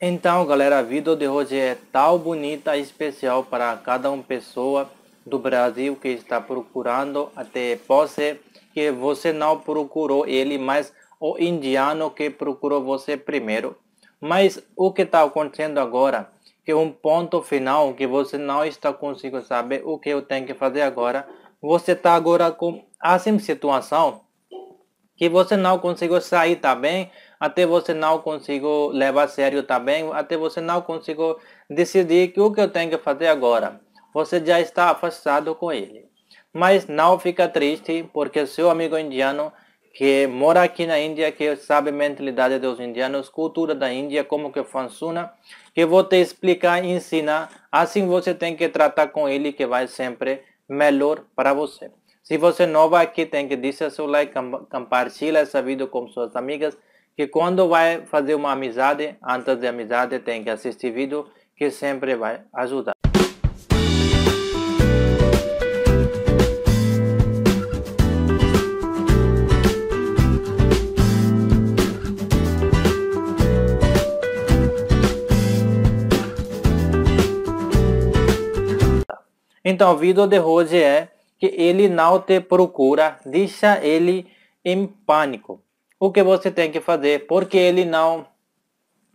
Então, galera, a vida de hoje é tão bonita e especial para cada uma pessoa do Brasil que está procurando até posse que você não procurou ele, mas o indiano que procurou você primeiro. Mas o que está acontecendo agora? Que é um ponto final que você não está conseguindo saber o que eu tenho que fazer agora. Você está agora com a assim, situação que você não conseguiu sair, tá bem? até você não consigo levar a sério também, até você não consigo decidir que o que eu tenho que fazer agora. Você já está afastado com ele. Mas não fica triste, porque seu amigo indiano que mora aqui na Índia, que sabe a mentalidade dos indianos, cultura da Índia, como que funciona, que vou te explicar, ensinar, assim você tem que tratar com ele, que vai sempre melhor para você. Se você é novo aqui, tem que deixar seu like, compartilhar esse vídeo com suas amigas, que quando vai fazer uma amizade, antes de amizade tem que assistir vídeo que sempre vai ajudar. Então, o vídeo de hoje é que ele não te procura, deixa ele em pânico o que você tem que fazer, porque ele não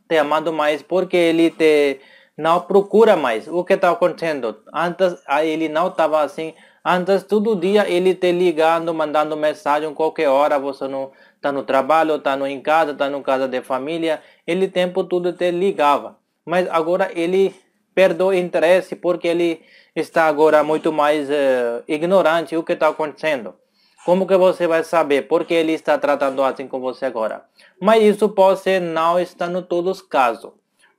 te amando mais, porque ele te não procura mais o que está acontecendo. Antes ah, ele não estava assim. Antes todo dia ele te ligando, mandando mensagem qualquer hora, você não está no trabalho, está no em casa, está no casa de família. Ele tempo todo te ligava. Mas agora ele perdeu interesse porque ele está agora muito mais uh, ignorante o que está acontecendo. Como que você vai saber porque ele está tratando assim com você agora? Mas isso pode não estar em todos os casos.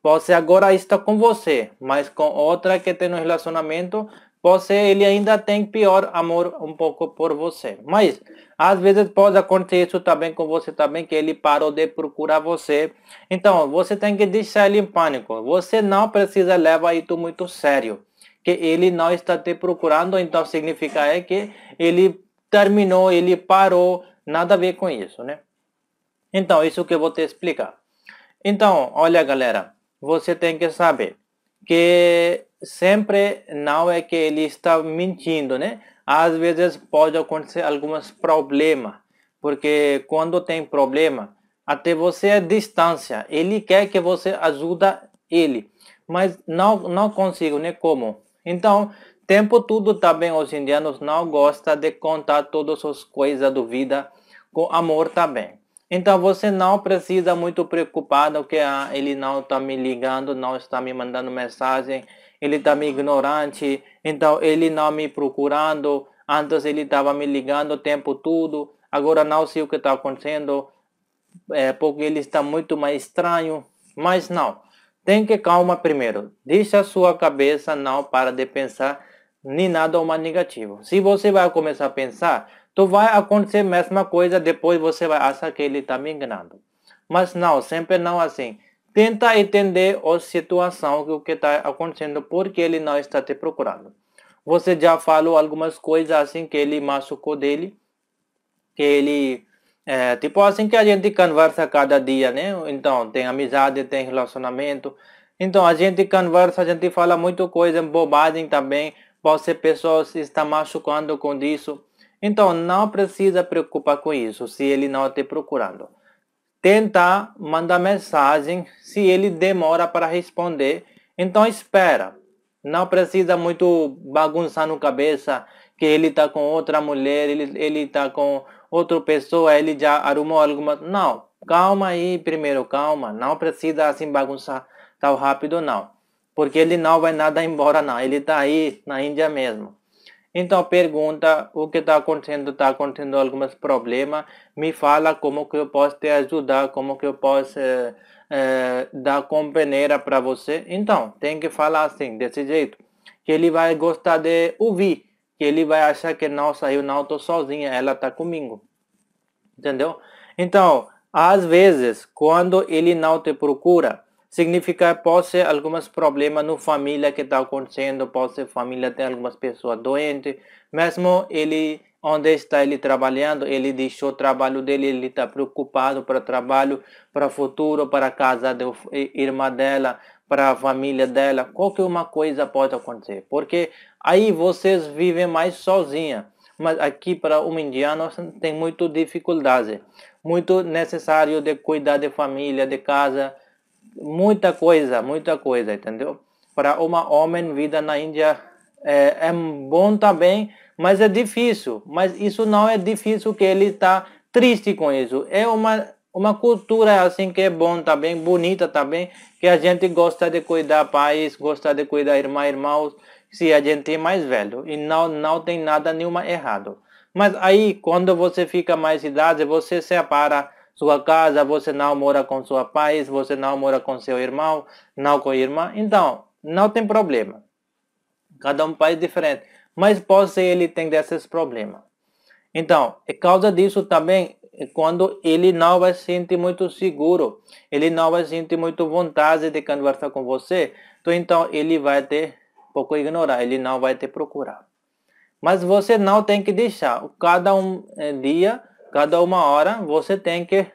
Pode agora está com você, mas com outra que tem um relacionamento, pode ele ainda tem pior amor um pouco por você. Mas às vezes pode acontecer isso também com você também que ele parou de procurar você. Então você tem que deixar ele em pânico. Você não precisa levar isso muito sério que ele não está te procurando, então significa é que ele terminou, ele parou, nada a ver com isso, né? Então, isso que eu vou te explicar. Então, olha galera, você tem que saber que sempre não é que ele está mentindo, né? Às vezes pode acontecer alguns problemas, porque quando tem problema, até você é distância, ele quer que você ajuda ele, mas não não consigo, né? Como? Então, tempo todo também tá os indianos não gostam de contar todas as coisas do vida com amor também. Tá então você não precisa muito preocupado que ah, ele não está me ligando, não está me mandando mensagem, ele está me ignorante, então ele não me procurando, antes ele estava me ligando o tempo todo, agora não sei o que está acontecendo, é, porque ele está muito mais estranho, mas não. Tem que calma primeiro. Deixa a sua cabeça não para de pensar nem nada ou mais negativo. Se você vai começar a pensar, então vai acontecer a mesma coisa, depois você vai achar que ele está me enganando. Mas não, sempre não assim. Tenta entender a situação, o que está acontecendo, porque ele não está te procurando. Você já falou algumas coisas assim que ele machucou dele, que ele é, tipo assim que a gente conversa cada dia, né? Então, tem amizade, tem relacionamento. Então, a gente conversa, a gente fala muito coisa, bobagem também você pessoa se oh, está machucando com isso. Então não precisa preocupar com isso se ele não te procurando. Tenta mandar mensagem, se ele demora para responder, então espera. Não precisa muito bagunçar no cabeça que ele está com outra mulher, ele ele está com outra pessoa, ele já arrumou alguma. Não, calma aí primeiro, calma. Não precisa assim bagunçar tão rápido não porque ele não vai nada embora não, ele está aí na Índia mesmo. Então pergunta o que está acontecendo, está acontecendo alguns problemas, me fala como que eu posso te ajudar, como que eu posso é, é, dar companheira para você. Então tem que falar assim, desse jeito, que ele vai gostar de ouvir, que ele vai achar que não saiu, não estou sozinha, ela está comigo. Entendeu? Então, às vezes, quando ele não te procura, significar pode ser alguns problemas na família que está acontecendo, pode ser família tem algumas pessoas doentes, mesmo ele onde está ele trabalhando, ele deixou o trabalho dele, ele está preocupado para trabalho, para futuro, para casa da de irmã dela, para a família dela, qualquer é uma coisa pode acontecer, porque aí vocês vivem mais sozinha, mas aqui para um indiano tem muito dificuldade, muito necessário de cuidar de família, de casa, muita coisa, muita coisa, entendeu? Para uma homem vida na Índia é, é bom também, mas é difícil. Mas isso não é difícil que ele está triste com isso. É uma uma cultura assim que é bom também, bonita também, que a gente gosta de cuidar pais, gosta de cuidar irmã, irmãos, se a gente é mais velho e não não tem nada nenhuma errado. Mas aí quando você fica mais idade, você separa sua casa, você não mora com sua pais, você não mora com seu irmão, não com a irmã. Então, não tem problema. Cada um país diferente. Mas pode ser ele tem desses problemas. Então, é causa disso também, é quando ele não vai se sentir muito seguro, ele não vai se sentir muito vontade de conversar com você, então, então ele vai ter pouco ignorar, ele não vai te procurar. Mas você não tem que deixar. Cada um eh, dia cada uma hora você tem que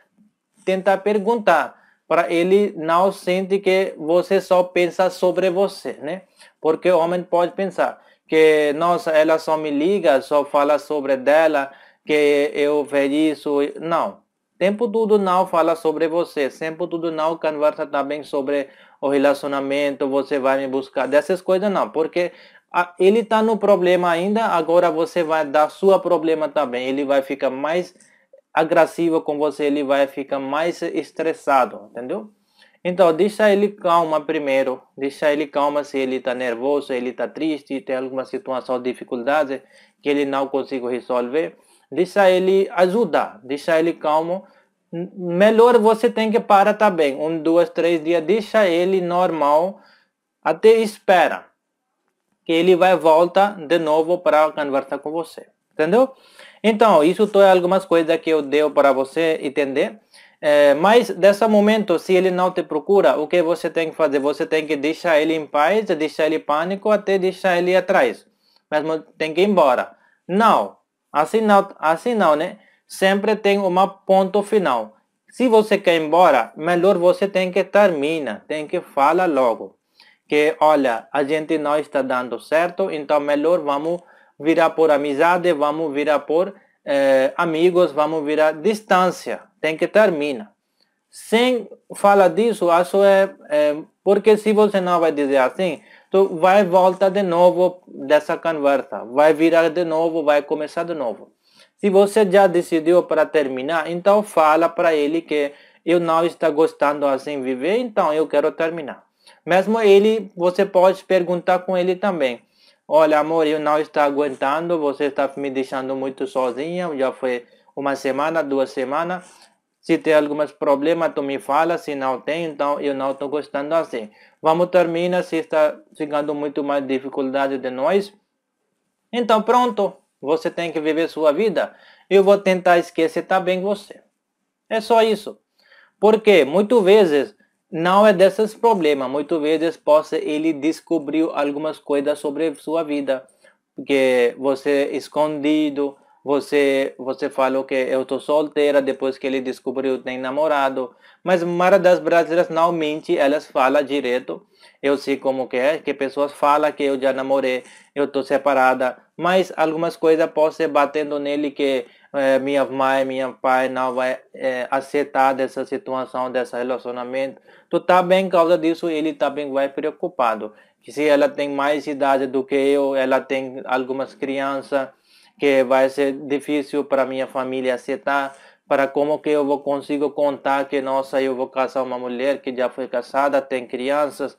tentar perguntar para ele não sentir que você só pensa sobre você, né? Porque o homem pode pensar que nossa, ela só me liga, só fala sobre dela, que eu fiz isso, não. Tempo todo não fala sobre você, tempo tudo não conversa também sobre o relacionamento, você vai me buscar, dessas coisas não, porque ah, ele está no problema ainda, agora você vai dar sua problema também. Ele vai ficar mais agressivo com você, ele vai ficar mais estressado, entendeu? Então, deixa ele calma primeiro, deixa ele calma se ele está nervoso, ele está triste, tem alguma situação, dificuldade que ele não consigo resolver. Deixa ele ajudar, deixa ele calmo. Melhor você tem que parar também, um, dois, três dias, deixa ele normal, até espera que ele vai volta de novo para conversar com você. Entendeu? Então, isso tudo é algumas coisas que eu deu para você entender. É, mas, nesse momento, se ele não te procura, o que você tem que fazer? Você tem que deixar ele em paz, deixar ele em pânico, até deixar ele atrás. Mas tem que ir embora. Não. Assim não, assim não, né? Sempre tem um ponto final. Se você quer ir embora, melhor você tem que terminar, tem que falar logo que olha, a gente não está dando certo, então melhor vamos virar por amizade, vamos virar por eh, amigos, vamos virar distância, tem que terminar. Sem falar disso, acho é, é porque se você não vai dizer assim, tu vai voltar de novo dessa conversa, vai virar de novo, vai começar de novo. Se você já decidiu para terminar, então fala para ele que eu não estou gostando assim viver, então eu quero terminar. Mesmo ele, você pode perguntar com ele também. Olha, amor, eu não estou aguentando, você está me deixando muito sozinha, já foi uma semana, duas semanas. Se tem algum problema tu me fala. Se não tem, então eu não estou gostando assim. Vamos terminar se está chegando muito mais dificuldade de nós. Então pronto, você tem que viver sua vida. Eu vou tentar esquecer também você. É só isso. Porque muitas vezes não é desses problemas. Muitas vezes possa ele descobriu algumas coisas sobre sua vida, porque você é escondido, você você falou que eu tô solteira depois que ele descobriu tem namorado, mas mara das brasileiras não mente, elas falam direto. Eu sei como que é, que pessoas falam que eu já namorei, eu tô separada, mas algumas coisas pode ser batendo nele que é, minha mãe, minha pai não vai é, aceitar dessa situação, desse relacionamento. Tu tá bem por causa disso, ele também vai preocupado. Que se ela tem mais idade do que eu, ela tem algumas crianças, que vai ser difícil para minha família aceitar para como que eu vou consigo contar que nossa eu vou casar uma mulher que já foi casada tem crianças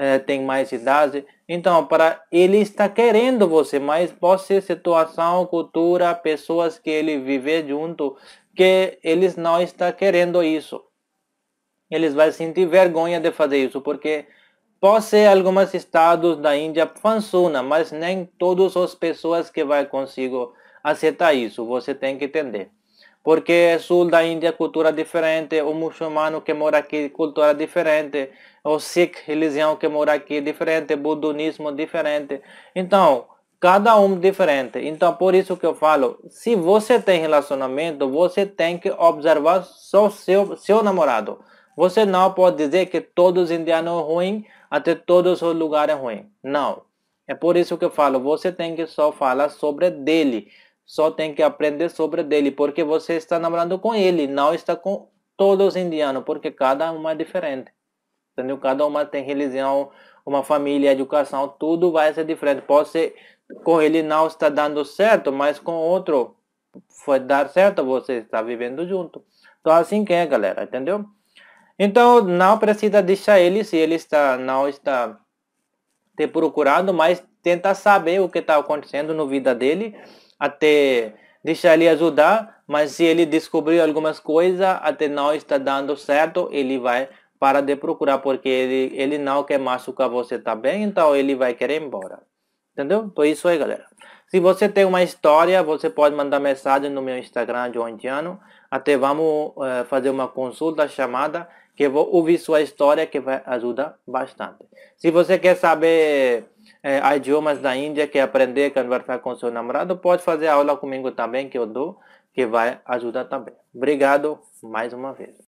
é, tem mais idade. Então, para ele está querendo você, mas pode ser situação, cultura, pessoas que ele vive junto, que eles não está querendo isso. Eles vai sentir vergonha de fazer isso, porque pode ser alguns estados da Índia funciona, mas nem todas as pessoas que vai consigo aceitar isso. Você tem que entender porque sul da Índia cultura diferente, o muçulmano que mora aqui cultura diferente, o sikh religião que mora aqui diferente, budismo diferente. Então, cada um diferente. Então, por isso que eu falo, se você tem relacionamento, você tem que observar só seu seu namorado. Você não pode dizer que todos os indianos são é ruins, até todos os lugares é ruins. Não. É por isso que eu falo, você tem que só falar sobre dele só tem que aprender sobre dele, porque você está namorando com ele, não está com todos os indianos, porque cada uma é diferente. Entendeu? Cada uma tem religião, uma família, educação, tudo vai ser diferente. Pode ser com ele não está dando certo, mas com outro foi dar certo, você está vivendo junto. Então assim que é, galera, entendeu? Então não precisa deixar ele se ele está não está te procurando, mas tenta saber o que está acontecendo na vida dele até deixar ele ajudar, mas se ele descobrir algumas coisas, até não está dando certo, ele vai para de procurar, porque ele, ele não quer machucar você também, tá então ele vai querer ir embora. Entendeu? Então isso aí, galera. Se você tem uma história, você pode mandar mensagem no meu Instagram, João Indiano. Até vamos uh, fazer uma consulta chamada, que eu vou ouvir sua história, que vai ajudar bastante. Se você quer saber uh, idiomas da Índia, quer aprender a conversar com seu namorado, pode fazer aula comigo também, que eu dou, que vai ajudar também. Obrigado mais uma vez.